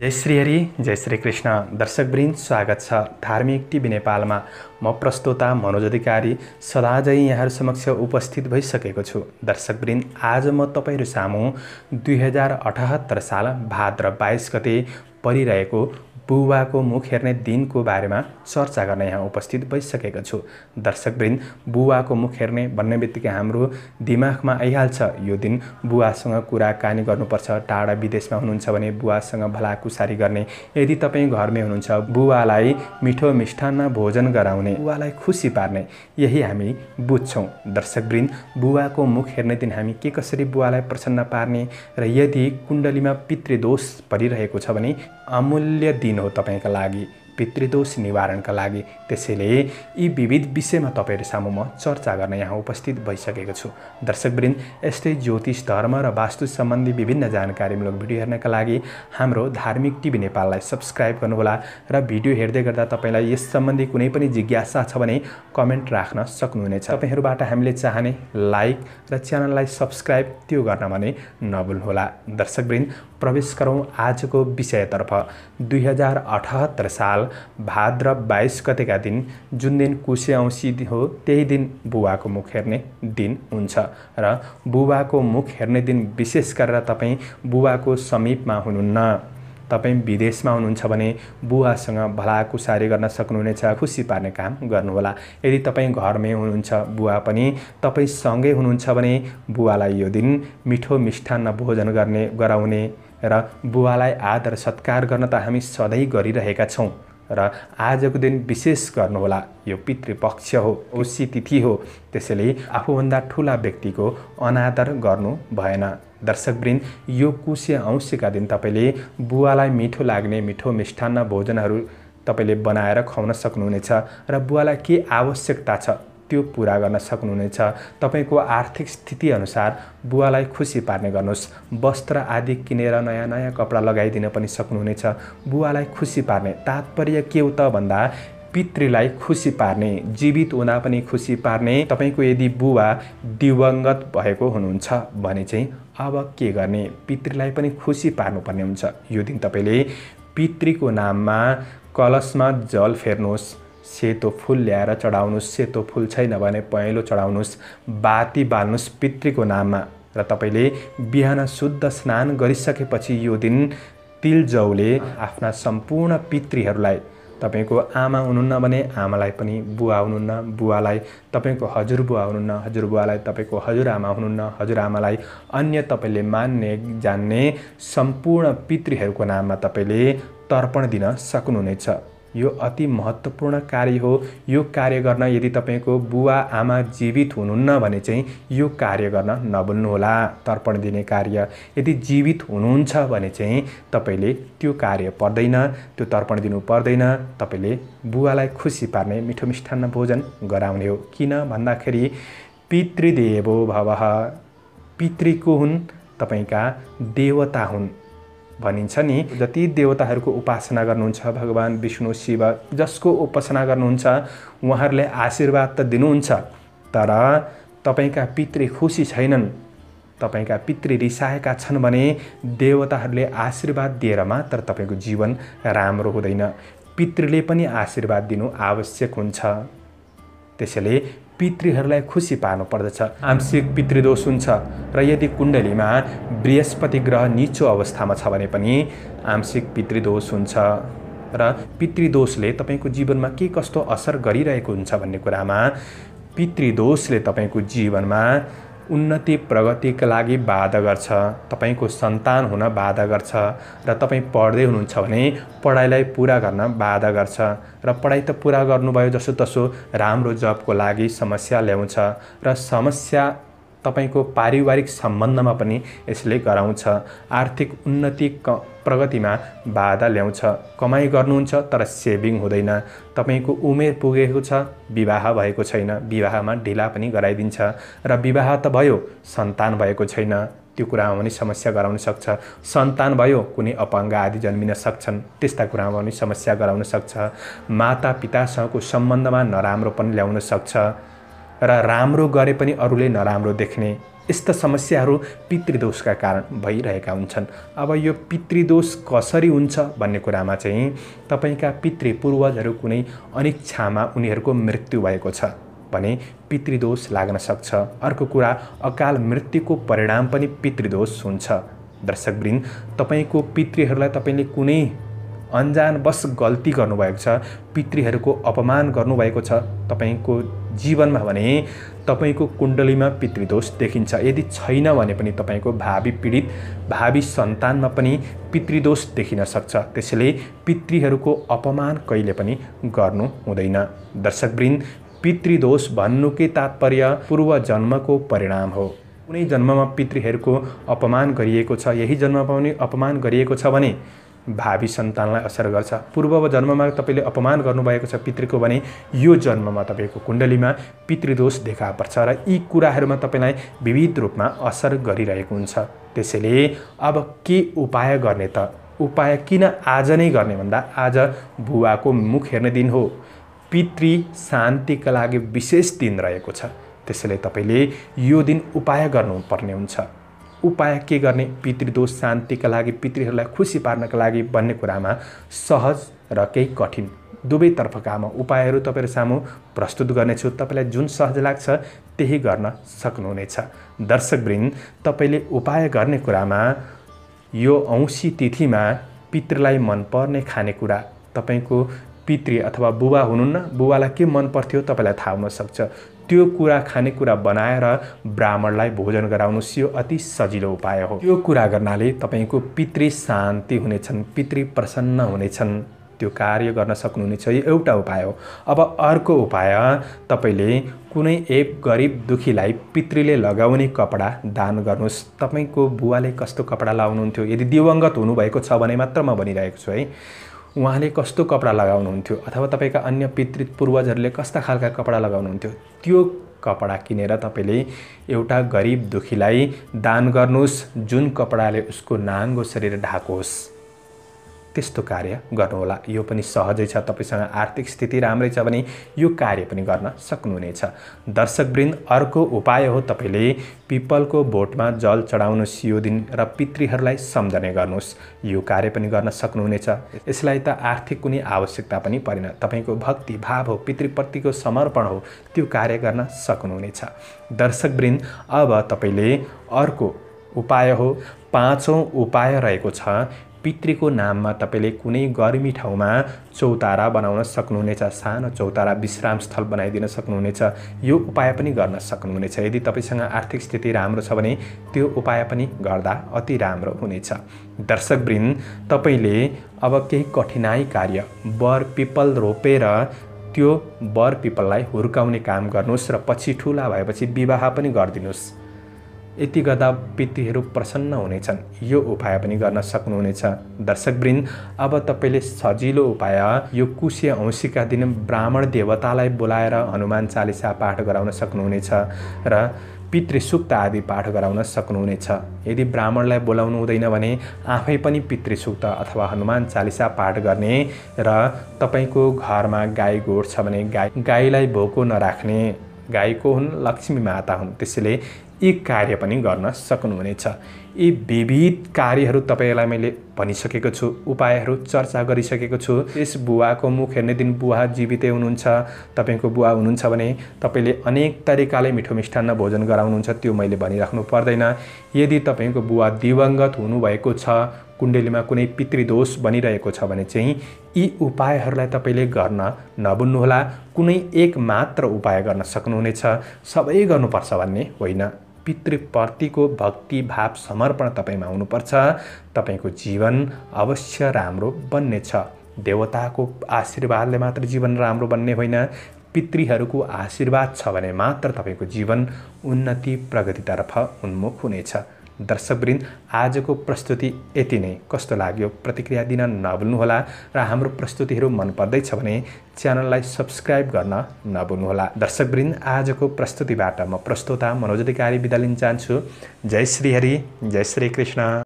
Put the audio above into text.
जय श्री हरि जय श्री कृष्ण दर्शकवृन्द स्वागत छ धार्मिक टिभी नेपालमा म प्रस्तोता मनोज अधिकारी सदाजै यहाँहरू समक्ष उपस्थित भइसकेको छु दर्शकवृन्द आज म तपाईँहरू सामु दुई हजार अठहत्तर साल भाद्र बाइस गते परिरहेको बुबाको मुख हेर्ने दिनको बारेमा चर्चा गर्न यहाँ उपस्थित भइसकेको छु दर्शकवृन्द बुवाको मुख हेर्ने भन्ने बित्तिकै हाम्रो दिमागमा आइहाल्छ यो दिन बुवासँग कुराकानी गर्नुपर्छ टाढा विदेशमा हुनुहुन्छ भने बुवासँग भलाकुसारी गर्ने यदि तपाईँ घरमै हुनुहुन्छ बुवालाई मिठो मिष्ठान्न भोजन गराउने बुवालाई खुसी पार्ने यही हामी बुझ्छौँ दर्शकवृन्द बुवाको मुख हेर्ने दिन हामी के कसरी बुवालाई प्रसन्न पार्ने र यदि कुण्डलीमा पितृदोष परिरहेको छ भने अमूल्य दिन दिन हो तपाईँका लागि पितृदोष निवारणका लागि त्यसैले यी विविध विषयमा तपाईँहरू सामु म चर्चा गर्न यहाँ उपस्थित भइसकेको छु दर्शकवृन्द यस्तै ज्योतिष धर्म र वास्तु सम्बन्धी विभिन्न जानकारीमूलक भिडियो हेर्नका लागि हाम्रो धार्मिक टिभी नेपाललाई सब्सक्राइब गर्नुहोला र भिडियो हेर्दै गर्दा तपाईँलाई यस सम्बन्धी कुनै पनि जिज्ञासा छ भने कमेन्ट राख्न सक्नुहुनेछ तपाईँहरूबाट हामीले चाहने लाइक र च्यानललाई सब्सक्राइब त्यो गर्न भने नभुल्नुहोला दर्शकवृन्द प्रवेश गरौँ आजको विषयतर्फ दुई हजार अठहत्तर साल भाद्र बाइस गतेका दिन जुन दिन कुशे औँसी हो त्यही दिन बुबाको मुख हेर्ने दिन हुन्छ र बुबाको मुख हेर्ने दिन विशेष गरेर तपाईँ बुबाको समीपमा हुनुहुन्न तपाईँ विदेशमा हुनुहुन्छ भने बुवासँग भलाकुसारी गर्न सक्नुहुनेछ खुसी पार्ने काम गर्नुहोला यदि तपाईँ घरमै हुनुहुन्छ बुवा पनि तपाईँ सँगै हुनुहुन्छ भने बुवालाई यो दिन मिठो मिष्ठान्न भोजन गर्ने गराउने र बुवालाई आदर सत्कार गर्न त हामी सधैँ गरिरहेका छौँ र आजको दिन विशेष गर्नुहोला यो पितृपक्ष हो औसी तिथि हो त्यसैले आफूभन्दा ठुला व्यक्तिको अनादर गर्नु भएन दर्शकवृन्द यो कुशे औँसीका दिन तपाईँले बुवालाई मिठो लाग्ने मिठो मिष्ठान्न भोजनहरू तपाईँले बनाएर खुवाउन सक्नुहुनेछ र बुवालाई के आवश्यकता छ त्यो पुरा गर्न सक्नुहुनेछ तपाईँको आर्थिक स्थितिअनुसार बुवालाई खुसी पार्ने गर्नुहोस् वस्त्र आदि किनेर नयाँ नयाँ कपडा लगाइदिन पनि सक्नुहुनेछ बुवालाई खुसी पार्ने तात्पर्य के हो त भन्दा पितृलाई खुसी पार्ने जीवित हुँदा पनि खुसी पार्ने तपाईँको यदि बुवा दिवङ्गत भएको हुनुहुन्छ भने चाहिँ अब के गर्ने पितृलाई पनि खुसी पार्नुपर्ने हुन्छ यो दिन तपाईँले पितृको नाममा कलशमा जल फेर्नुहोस् सेतो फुल ल्याएर चढाउनुहोस् सेतो फुल छैन भने पहेँलो चढाउनुहोस् बाती बाल्नुहोस् पितृको नाममा र तपाईँले बिहान शुद्ध स्नान गरिसकेपछि यो दिन तिल जौले आफ्ना सम्पूर्ण पितृहरूलाई तपाईँको आमा हुनुहुन्न भने आमालाई पनि बुवा हुनुहुन्न बुवालाई तपाईँको हजुरबुवा हुनुहुन्न हजुरबुवालाई तपाईँको हजुरआमा हुनुहुन्न हजुरआमालाई अन्य तपाईँले मान्ने जान्ने सम्पूर्ण पितृहरूको नाममा तपाईँले तर्पण दिन सक्नुहुनेछ यो अति महत्त्वपूर्ण कार्य हो यो कार्य गर्न यदि तपाईँको बुवा आमा जीवित हुनुहुन्न भने चाहिँ यो कार्य गर्न नभुल्नुहोला तर्पण दिने कार्य यदि जीवित हुनुहुन्छ भने चाहिँ तपाईँले त्यो कार्य पर्दैन त्यो तर्पण दिनु पर्दैन तपाईँले बुवालाई खुसी पार्ने मिठो मिष्ठान्न भोजन गराउने हो किन भन्दाखेरि पितृदेवो भव पितृको हुन् तपाईँका देवता हुन् भनिन्छ नि जति देवताहरूको उपासना गर्नुहुन्छ भगवान् विष्णु शिव जसको उपासना गर्नुहुन्छ उहाँहरूले आशीर्वाद त दिनुहुन्छ तर तपाईँका पितृ खुसी छैनन् तपाईँका पितृ रिसाएका छन् भने देवताहरूले आशीर्वाद दिएर मात्र तपाईँको जीवन राम्रो हुँदैन पितृले पनि आशीर्वाद दिनु आवश्यक हुन्छ त्यसैले पितृहरूलाई खुसी पार्नुपर्दछ आंशिक पितृदोष हुन्छ र यदि कुण्डलीमा बृहस्पति ग्रह निचो अवस्थामा छ भने पनि आंशिक पितृदोष हुन्छ र पितृदोषले तपाईँको जीवनमा के कस्तो असर गरिरहेको हुन्छ भन्ने कुरामा पितृदोषले तपाईँको जीवनमा उन्नति प्रगतिका लागि बाधा गर्छ तपाईँको सन्तान हुन बाधा गर्छ र तपाईँ पढ्दै हुनुहुन्छ भने पढाइलाई पुरा गर्न बाधा गर्छ र पढाइ त पुरा गर्नुभयो जसोतसो राम्रो जबको लागि समस्या ल्याउँछ र समस्या तपाईँको पारिवारिक सम्बन्धमा पनि यसले गराउँछ आर्थिक उन्नति क प्रगतिमा बाधा ल्याउँछ कमाइ गर्नुहुन्छ तर सेभिङ हुँदैन तपाईँको उमेर पुगेको छ विवाह भएको छैन विवाहमा ढिला पनि गराइदिन्छ र विवाह त भयो सन्तान भएको छैन त्यो कुरामा पनि समस्या गराउन सक्छ सन्तान भयो कुनै अपाङ्ग आदि जन्मिन सक्छन् त्यस्ता कुरामा पनि समस्या गराउन सक्छ माता पितासँगको सम्बन्धमा नराम्रो पनि ल्याउन सक्छ र राम्रो गरे पनि अरूले नराम्रो देख्ने यस्ता समस्याहरू पितृदोषका कारण भइरहेका हुन्छन् अब यो पितृदोष कसरी हुन्छ भन्ने कुरामा चाहिँ तपाईँका पितृपूर्वजहरू कुनै अनिच्छामा उनीहरूको मृत्यु भएको छ भने पितृदोष लाग्न सक्छ अर्को कुरा अकाल मृत्युको परिणाम पनि पितृदोष हुन्छ दर्शकवृन्द तपाईँको पितृहरूलाई तपाईँले कुनै बस गल्ती गर्नुभएको छ पितृहरूको अपमान गर्नुभएको छ तपाईँको जीवनमा भने तपाईँको कुण्डलीमा पितृदोष देखिन्छ यदि छैन भने पनि तपाईँको भावी पीडित भावी सन्तानमा पनि पितृदोष देखिन सक्छ त्यसैले पितृहरूको अपमान कहिले पनि गर्नु हुँदैन दर्शकवृन्द पितृदोष भन्नुकै तात्पर्य पूर्व जन्मको परिणाम हो कुनै जन्ममा पितृहरूको अपमान गरिएको छ यही जन्ममा पनि अपमान गरिएको छ भने भावी सन्तानलाई असर गर्छ पूर्व जन्ममा तपाईँले अपमान गर्नुभएको छ पितृको भने यो जन्ममा तपाईँको कुण्डलीमा पितृदोष देखा पर्छ र यी कुराहरूमा तपाईँलाई विविध रूपमा असर गरिरहेको हुन्छ त्यसैले अब के उपाय गर्ने त उपाय किन आज नै गर्ने भन्दा आज बुवाको मुख हेर्ने दिन हो पितृ शान्तिका लागि विशेष दिन रहेको छ त्यसैले तपाईँले यो दिन उपाय गर्नुपर्ने हुन्छ उपाय के गर्ने पितृदोष शान्तिका लागि पितृहरूलाई खुसी पार्नका लागि भन्ने कुरामा सहज र केही कठिन दुवैतर्फका म उपायहरू तपाईँहरू सामु प्रस्तुत गर्नेछु तपाईँलाई जुन सहज लाग्छ त्यही गर्न सक्नुहुनेछ दर्शकवृन्द तपाईँले उपाय गर्ने कुरामा यो औँसी तिथिमा पितृलाई मनपर्ने खानेकुरा तपाईँको पितृ अथवा बुबा हुनुहुन्न बुबालाई के मन पर्थ्यो तपाईँलाई थाहा हुनसक्छ त्यो कुरा खानेकुरा बनाएर ब्राह्मणलाई भोजन गराउनुहोस् यो अति सजिलो उपाय हो त्यो कुरा गर्नाले तपाईँको पितृ शान्ति हुनेछन् पितृ प्रसन्न हुनेछन् त्यो कार्य गर्न सक्नुहुनेछ यो एउटा उपाय हो अब अर्को उपाय तपाईँले कुनै एक गरिब दुखीलाई पितृले लगाउने कपडा दान गर्नुहोस् तपाईँको बुवाले कस्तो कपडा लाउनुहुन्थ्यो यदि दिवङ्गत हुनुभएको छ भने मात्र म भनिरहेको छु है उहाँले कस्तो कपडा लगाउनुहुन्थ्यो अथवा तपाईँका अन्य पितृत पूर्वजहरूले कस्ता खालका कपडा लगाउनुहुन्थ्यो त्यो कपडा किनेर तपाईँले एउटा गरिब दुखीलाई दान गर्नुहोस् जुन कपडाले उसको नाङ्गो शरीर ढाकोस् त्यस्तो कार्य गर्नुहोला यो पनि सहजै छ तपाईँसँग आर्थिक स्थिति राम्रै छ भने यो कार्य पनि गर्न सक्नुहुनेछ दर्शकवृन्द अर्को उपाय हो तपाईँले पिपलको बोटमा जल चढाउनुहोस् यो दिन र पितृहरूलाई सम्झने गर्नुहोस् यो कार्य पनि गर्न सक्नुहुनेछ यसलाई त आर्थिक कुनै आवश्यकता पनि परेन तपाईँको भक्ति भाव हो पितृप्रतिको समर्पण हो त्यो कार्य गर्न सक्नुहुनेछ दर्शकवृन्द अब तपाईँले अर्को उपाय हो पाँचौँ उपाय रहेको छ पितृको नाममा तपाईँले कुनै गर्मी ठाउँमा चौतारा बनाउन सक्नुहुनेछ सानो चौतारा विश्रामस्थल बनाइदिन सक्नुहुनेछ यो उपाय पनि गर्न सक्नुहुनेछ यदि तपाईँसँग आर्थिक स्थिति राम्रो छ भने त्यो उपाय पनि गर्दा अति राम्रो हुनेछ दर्शकवृन्द तपाईँले अब केही कठिनाई कार्य बर पिपल रोपेर त्यो बर पिपललाई हुर्काउने काम गर्नुहोस् र पछि ठुला भएपछि विवाह पनि गरिदिनुहोस् यति गर्दा पितृहरू प्रसन्न हुनेछन् यो उपाय पनि गर्न सक्नुहुनेछ दर्शकवृन्द अब तपाईँले सजिलो उपाय यो कुशे औँसीका दिन ब्राह्मण देवतालाई बोलाएर हनुमान चालिसा पाठ गराउन सक्नुहुनेछ र पितृसुक्त आदि पाठ गराउन सक्नुहुनेछ यदि ब्राह्मणलाई बोलाउनु हुँदैन भने आफै पनि पितृसुक्त अथवा हनुमान चालिसा पाठ गर्ने र तपाईँको घरमा गाई गोठ छ भने गाई गाईलाई भोको नराख्ने गाईको हुन् लक्ष्मी माता हुन् त्यसैले यी कार्य पनि गर्न सक्नुहुनेछ यी विविध कार्यहरू तपाईँलाई मैले भनिसकेको छु उपायहरू चर्चा गरिसकेको छु यस बुवाको मुख हेर्ने दिन बुवा जीवितै हुनुहुन्छ तपाईँको बुवा हुनुहुन्छ भने तपाईँले अनेक तरिकाले मिठो मिष्ठान्न भोजन गराउनुहुन्छ त्यो मैले भनिराख्नु पर्दैन यदि तपाईँको बुवा दिवङ्गत हुनुभएको छ कुण्डलीमा कुनै पितृदोष बनिरहेको छ भने चाहिँ यी उपायहरूलाई तपाईँले गर्न नबुन्नुहोला कुनै एक मात्र उपाय गर्न सक्नुहुनेछ सबै गर्नुपर्छ भन्ने होइन पितृप्रतिको भाव समर्पण तपाईँमा हुनुपर्छ तपाईँको जीवन अवश्य राम्रो बन्नेछ देवताको आशीर्वादले मात्र जीवन राम्रो बन्ने होइन पितृहरूको आशीर्वाद छ भने मात्र तपाईँको जीवन उन्नति प्रगतितर्फ उन्मुख हुनेछ दर्शकवृन्द आजको प्रस्तुति यति नै कस्तो लाग्यो प्रतिक्रिया दिन नभुल्नुहोला र हाम्रो प्रस्तुतिहरू मन पर्दैछ भने च्यानललाई सब्सक्राइब गर्न नभुल्नुहोला दर्शकवृन्द आजको प्रस्तुतिबाट म प्रस्तुता मनोज अधिकारी बिदा लिन चाहन्छु जय श्री हरि जय श्री कृष्ण